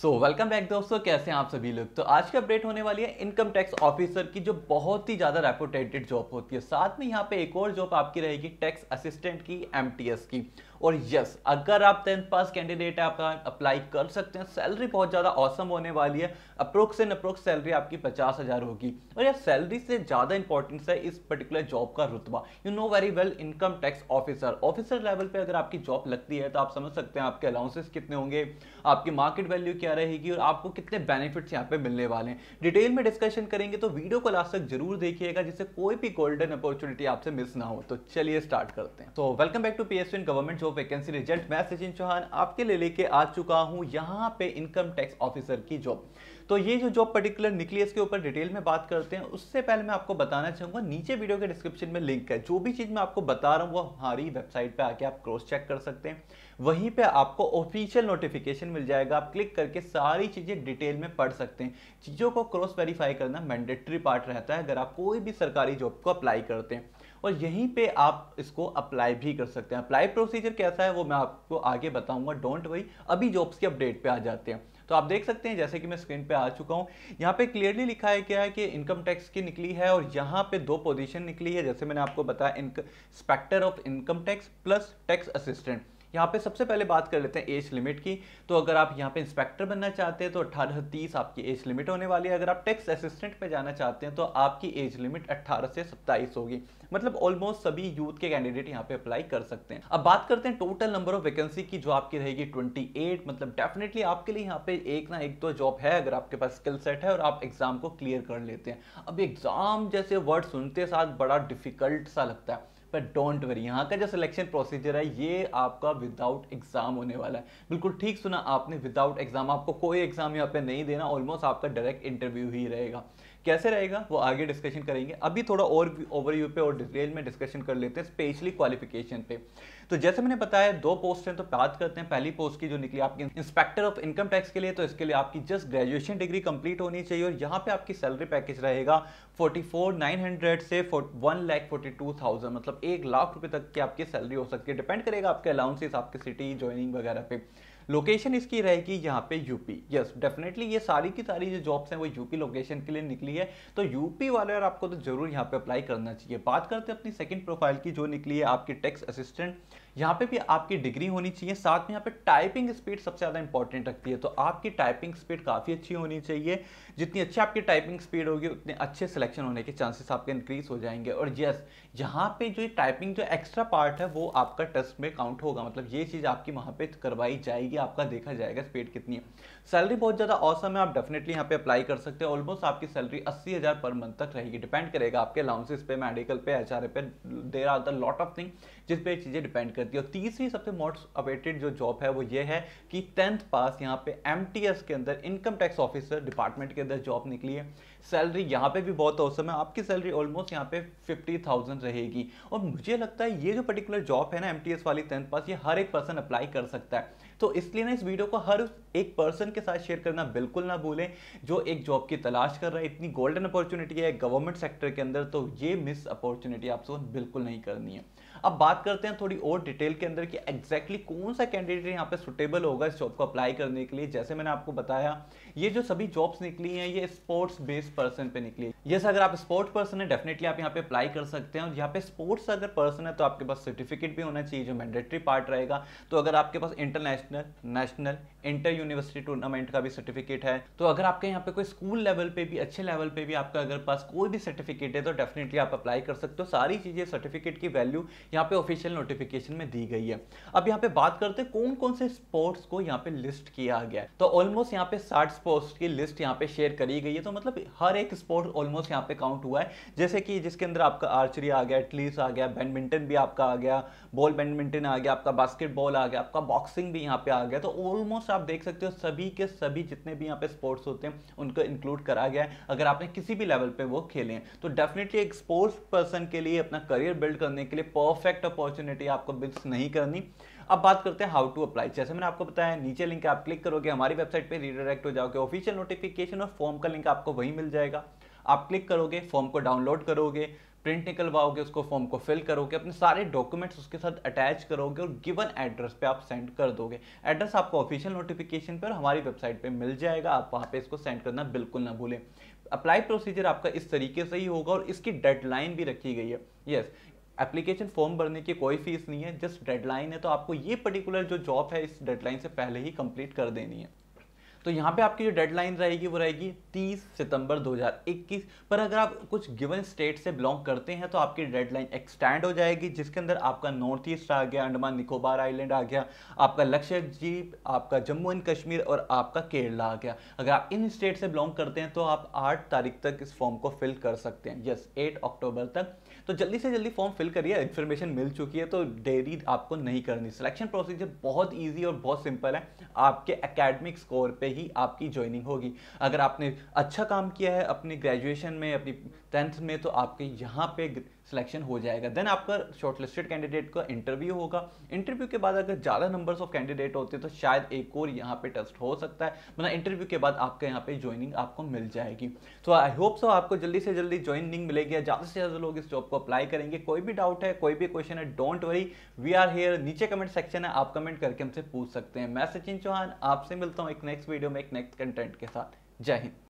so welcome back दोस्तों कैसे हैं आप सभी लोग तो आज की अपडेट होने वाली है इनकम टैक्स ऑफिसर की जो बहुत ही ज़्यादा रेपुटेटेड जॉब होती है साथ में यहाँ पे एक और जॉब आपकी रहेगी टैक्स असिस्टेंट की एमटीएस की और यस अगर आप टेंथ पास कैंडिडेट है आपका अप्लाई कर सकते हैं सैलरी बहुत ज़्यादा औसम होने वाली है अप्रोक्स एंड अप्रोक्स सैलरी आपकी पचास हज़ार होगी और यार सैलरी से ज़्यादा इंपॉर्टेंस है इस पर्टिकुलर जॉब का रुतबा you know very well income tax officer officer level पर अगर आपकी जॉब लगती है तो आप समझ सकते हैं आपके अलाउंसेस कितने होंगे आपकी मार्केट वैल्यू क्या रहेगी और आपको कितने बेनिफिट्स यहाँ पे मिलने वाले हैं डिटेल में डिस्कशन करेंगे तो वीडियो को लास्ट तक जरूर देखिएगा जिससे कोई भी गोल्डन अपॉर्चुनिटी आपसे मिस ना हो तो चलिए स्टार्ट करते हैं तो welcome back to P government जो वैकेंसी रिजल्ट मैं सचिन चौहान आपके लिए लेके आ चुका हूं यहां पे इनकम टैक्स ऑफिसर की जॉब तो ये जो जॉब पर्टिकुलर निकली इसके ऊपर डिटेल में बात करते हैं उससे पहले मैं आपको बताना चाहूंगा नीचे वीडियो के डिस्क्रिप्शन में लिंक है जो भी चीज़ मैं आपको बता रहा हूँ वो हमारी वेबसाइट पर आके आप क्रॉस चेक कर सकते हैं वहीं पे आपको ऑफिशियल नोटिफिकेशन मिल जाएगा आप क्लिक करके सारी चीज़ें डिटेल में पढ़ सकते हैं चीज़ों को क्रॉस वेरीफाई करना मैंडेटरी पार्ट रहता है अगर आप कोई भी सरकारी जॉब को अप्लाई करते हैं और यहीं पे आप इसको अप्लाई भी कर सकते हैं अप्लाई प्रोसीजर कैसा है वो मैं आपको आगे बताऊंगा डोंट वरी अभी जॉब्स की अपडेट पे आ जाते हैं तो आप देख सकते हैं जैसे कि मैं स्क्रीन पे आ चुका हूँ यहाँ पे क्लियरली लिखा है क्या है कि इनकम टैक्स की निकली है और यहाँ पे दो पोजीशन निकली है जैसे मैंने आपको बताया inspector of income tax plus tax assistant यहाँ पे सबसे पहले बात कर लेते हैं एज लिमिट की तो अगर आप यहाँ पे इंस्पेक्टर बनना चाहते हैं तो अट्ठारह तीस आपकी एज लिमिट होने वाली है अगर आप टैक्स असिस्टेंट पे जाना चाहते हैं तो आपकी एज लिमिट अट्ठारह से सत्ताईस होगी मतलब ऑलमोस्ट सभी यूथ के कैंडिडेट यहाँ पे अप्लाई कर सकते हैं अब बात करते हैं टोटल नंबर ऑफ वैकेंसी की जो आपकी रहेगी ट्वेंटी एट मतलब डेफिनेटली आपके लिए यहाँ पे एक ना एक दो तो जॉब है अगर आपके पास स्किल सेट है और आप एग्जाम को क्लियर कर लेते हैं अब एग्जाम जैसे वर्ड सुनते साथ बड़ा डिफिकल्ट सा लगता है पर डोंट वरी यहाँ का जो सिलेक्शन प्रोसीजर है ये आपका विदाउट एग्जाम होने वाला है बिल्कुल ठीक सुना आपने विदाउट एग्जाम आपको कोई एग्जाम यहाँ पे नहीं देना ऑलमोस्ट आपका डायरेक्ट इंटरव्यू ही रहेगा कैसे रहेगा वो आगे डिस्कशन करेंगे अभी थोड़ा और ओवरव्यू पे और डिटेल में डिस्कशन कर लेते हैं स्पेशली क्वालिफिकेशन पे तो जैसे मैंने बताया दो पोस्ट हैं तो बात करते हैं पहली पोस्ट की जो निकली आपकी इंस्पेक्टर ऑफ इनकम टैक्स के लिए तो इसके लिए आपकी जस्ट ग्रेजुएशन डिग्री कंप्लीट होनी चाहिए और यहाँ पे आपकी सैलरी पैकेज रहेगा फोर्टी से one lakh forty two thousand मतलब एक लाख रुपए तक की आपकी सैलरी हो सकती है डिपेंड करेगा आपके अलाउंसेस आपके सिटी ज्वाइनिंग वगैरह पे लोकेशन इसकी रहेगी यहाँ पे यूपी यस डेफिनेटली ये सारी की सारी जो जॉब्स हैं वो यूपी लोकेशन के लिए निकली है तो यूपी वाले यार आपको तो जरूर यहाँ पे अप्लाई करना चाहिए बात करते हैं अपनी सेकंड प्रोफाइल की जो निकली है आपकी टैक्स असिस्टेंट यहाँ पे भी आपकी डिग्री होनी चाहिए साथ में यहाँ पे टाइपिंग स्पीड सबसे ज़्यादा इंपॉर्टेंट रखती है तो आपकी टाइपिंग स्पीड काफ़ी अच्छी होनी चाहिए जितनी अच्छी आपकी टाइपिंग स्पीड होगी उतने अच्छे सिलेक्शन होने के चांसेस आपके इंक्रीज हो जाएंगे और यस यहाँ पे जो टाइपिंग जो एक्स्ट्रा पार्ट है वो आपका टेस्ट में काउंट होगा मतलब ये चीज़ आपकी वहाँ पर करवाई जाएगी कि आपका देखा जाएगा पेड कितनी है सैलरी बहुत ज़्यादा औसम है आप डेफिनेटली यहाँ पे अप्लाई कर सकते हैं ऑलमोस्ट आपकी सैलरी अस्सी हज़ार पर मंथ तक रहेगी डिपेंड करेगा आपके अलाउंसेस पे मेडिकल पे एच आर ए पे there are the lot of thing जिस पे चीज़ें डिपेंड करती है और तीसरी सबसे मोस्ट अवेटेड जो जॉब है वो ये है कि टेंथ पास यहाँ पे एम के अंदर इनकम टैक्स ऑफिसर डिपार्टमेंट के अंदर जॉब निकली है सैलरी यहाँ पे भी बहुत औसम है आपकी सैलरी ऑलमोस्ट यहाँ पे फिफ्टी थाउजेंड रहेगी और मुझे लगता है ये जो पर्टिकुलर जॉब है ना एम वाली टेंथ पास ये हर एक पर्सन अप्लाई कर सकता है तो इसलिए ना इस वीडियो को हर एक पर्सन के साथ शेयर करना बिल्कुल ना भूलें जो एक जॉब की तलाश कर रहा है इतनी गोल्डन अपॉर्चुनिटी है गवर्नमेंट सेक्टर के अंदर तो ये मिस अपॉर्चुनिटी आप बिल्कुल नहीं करनी है अब बात करते हैं थोड़ी और डिटेल के अंदर कि एग्जैक्टली कौन सा कैंडिडेट यहाँ पे सुटेबल होगा इस जॉब को अप्लाई करने के लिए जैसे मैंने आपको बताया ये जो सभी जॉब्स निकली हैं ये स्पोर्ट्स बेस्ड पर्सन पे निकली है यस अगर आप स्पोर्ट पर्सन है डेफिनेटली आप यहाँ पे अप्लाई कर सकते हैं और यहाँ पे स्पोर्ट्स अगर पर्सन है तो आपके पास सर्टिफिकेट भी होना चाहिए जो मैंडेटरी पार्ट रहेगा तो अगर आपके पास international national inter university tournament का भी सर्टिफिकेट है तो अगर आपके यहाँ पे कोई स्कूल लेवल पे भी अच्छे लेवल पे भी आपका अगर पास कोई भी सर्टिफिकेट है तो डेफिनेटली आप अप्लाई कर सकते हो सारी चीज़ें सर्टिफिकेट की वैल्यू यहाँ पे ऑफिशियल नोटिफिकेशन में दी गई है अब यहाँ पे बात करते हैं कौन कौन से स्पोर्ट्स को यहाँ पे लिस्ट किया गया है तो ऑलमोस्ट यहाँ पे साठ स्पोर्ट्स की लिस्ट यहाँ पे शेयर करी गई है तो मतलब हर एक स्पोर्ट ऑलमोस्ट ऑलमोस्ट यहाँ पे काउंट हुआ है जैसे कि जिसके अंदर आपका आर्चरी आ गया एटलीस आ गया बैडमिंटन भी आपका आ गया बॉल बैडमिंटन आ गया आपका बास्केटबॉल आ गया आपका बॉक्सिंग भी यहाँ पे आ गया तो ऑलमोस्ट आप देख सकते हो सभी के सभी जितने भी यहाँ पे स्पोर्ट्स होते हैं उनको इंक्लूड करा गया है अगर आपने किसी भी लेवल पर वो खेले हैं तो डेफिनेटली एक स्पोर्ट्स पर्सन के लिए अपना करियर बिल्ड करने के लिए परफेक्ट अपॉर्चुनिटी आपको बिल्स नहीं करनी अब बात करते हैं हाउ टू अप्लाई जैसे मैंने आपको बताया नीचे लिंक आप क्लिक करोगे हमारी वेबसाइट पे रीडायरेक्ट हो जाओगे ऑफिशियल नोटिफिकेशन और फॉर्म का लिंक आपको वहीं मिल जाएगा आप क्लिक करोगे फॉर्म को डाउनलोड करोगे प्रिंट निकलवाओगे उसको फॉर्म को फिल करोगे अपने सारे डॉक्यूमेंट्स उसके साथ अटैच करोगे और गिवन एड्रेस पे आप सेंड कर दोगे एड्रेस आपको ऑफिशियल नोटिफिकेशन पर हमारी वेबसाइट पे मिल जाएगा आप वहाँ पे इसको सेंड करना बिल्कुल ना भूलें अप्लाई प्रोसीजर आपका इस तरीके से ही होगा और इसकी डेडलाइन भी रखी गई है यस एप्लीकेशन फॉर्म भरने की कोई फीस नहीं है जस्ट डेडलाइन है तो आपको ये पर्टिकुलर जो जॉब है इस डेडलाइन से पहले ही कंप्लीट कर देनी है तो यहाँ पे आपकी जो डेडलाइन रहेगी वो रहेगी 30 सितंबर 2021 पर अगर आप कुछ गिवन स्टेट से बिलोंग करते हैं तो आपकी डेडलाइन एक्सटेंड हो जाएगी जिसके अंदर आपका नॉर्थ ईस्ट आ गया अंडमान निकोबार आइलैंड आ गया आपका लक्षद्वीप आपका जम्मू एंड कश्मीर और आपका केरला आ गया अगर आप इन स्टेट से बिलोंग करते हैं तो आप आठ तारीख तक इस फॉर्म को फिल कर सकते हैं यस एट अक्टूबर तक तो जल्दी से जल्दी फॉर्म फिल करिए इन्फॉर्मेशन मिल चुकी है तो डेरी आपको नहीं करनी सिलेक्शन प्रोसीजर बहुत ईजी और बहुत सिंपल है आपके अकेडमिक स्कोर पर ही आपकी ज्वाइनिंग होगी अगर आपने अच्छा काम किया है अपनी ग्रेजुएशन में अपनी टेंथ में तो आपके यहाँ पे सिलेक्शन हो जाएगा देन आपका शॉर्टलिस्टेड कैंडिडेट का इंटरव्यू होगा इंटरव्यू के बाद अगर ज़्यादा नंबर्स ऑफ कैंडिडेट होते हैं तो शायद एक और यहाँ पे टेस्ट हो सकता है मतलब इंटरव्यू के बाद आपके यहाँ पे ज्वाइनिंग आपको मिल जाएगी तो आई होप सो आपको जल्दी से जल्दी ज्वाइनिंग मिलेगी ज़्यादा से ज़्यादा लोग इस जॉब को अप्लाई करेंगे कोई भी डाउट है कोई भी क्वेश्चन है don't worry we are here नीचे कमेंट सेक्शन है आप कमेंट करके हमसे पूछ सकते हैं मैं सचिन चौहान आपसे मिलता हूँ एक नेक्स्ट वीडियो में एक नेक्स्ट कंटेंट के साथ जय हिंद